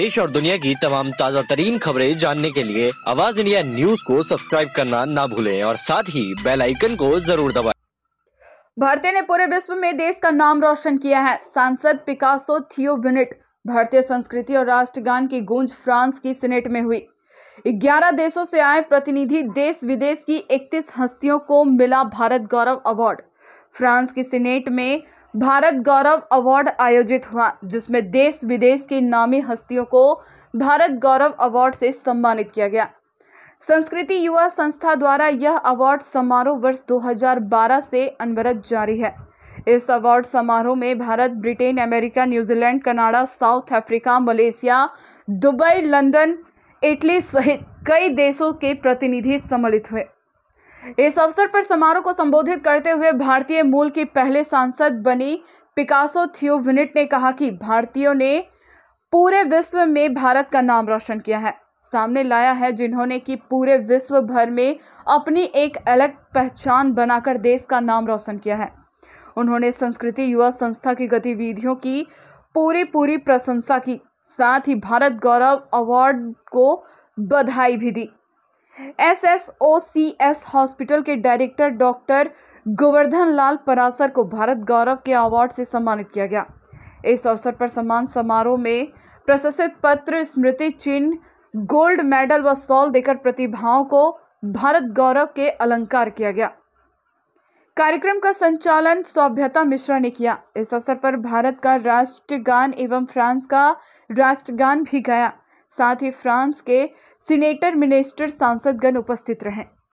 देश और दुनिया की तमाम ताज़ा तरीन खबरें जानने के लिए आवाज इंडिया न्यूज को सब्सक्राइब करना ना भूलें और साथ ही बेल आइकन को जरूर दबाएं। भारतीय ने पूरे विश्व में देश का नाम रोशन किया है सांसद पिकासो विनिट भारतीय संस्कृति और राष्ट्रगान की गूंज फ्रांस की सीनेट में हुई ग्यारह देशों से आए प्रतिनिधि देश विदेश की इकतीस हस्तियों को मिला भारत गौरव अवार्ड फ्रांस की सीनेट में भारत गौरव अवार्ड आयोजित हुआ जिसमें देश विदेश की नामी हस्तियों को भारत गौरव अवार्ड से सम्मानित किया गया संस्कृति युवा संस्था द्वारा यह अवार्ड समारोह वर्ष 2012 से अनवरत जारी है इस अवार्ड समारोह में Bharat Britain America New Zealand Canada south Africa Malaysia Dubai London Italy सहित कई देशों के प्रतिनिधि सम्मिलित हुए इस अवसर पर समारोह को संबोधित करते हुए भारतीय मूल की पहले सांसद बनी पिकासो विनिट ने कहा कि भारतीयों ने पूरे विश्व में भारत का नाम रोशन किया है सामने लाया है जिन्होंने कि पूरे विश्व भर में अपनी एक अलग पहचान बनाकर देश का नाम रोशन किया है उन्होंने संस्कृति युवा संस्था की गतिविधियों की पूरी पूरी प्रशंसा की साथ ही भारत गौरव अवार्ड को बधाई भी दी एसएसओसीएस हॉस्पिटल के डायरेक्टर डॉक्टर गोवर्धन लाल परासर को भारत गौरव के अवार्ड से सम्मानित किया गया इस अवसर पर सम्मान समारोह में प्रशस्त पत्र स्मृति चिन्ह गोल्ड मेडल व सॉल देकर प्रतिभाओं को भारत गौरव के अलंकार किया गया कार्यक्रम का संचालन सौभ्यता मिश्रा ने किया इस अवसर पर भारत का राष्ट्रगान एवं फ्रांस का राष्ट्रगान भी गाया साथ ही फ्रांस के सीनेटर मिनिस्टर सांसदगण उपस्थित रहे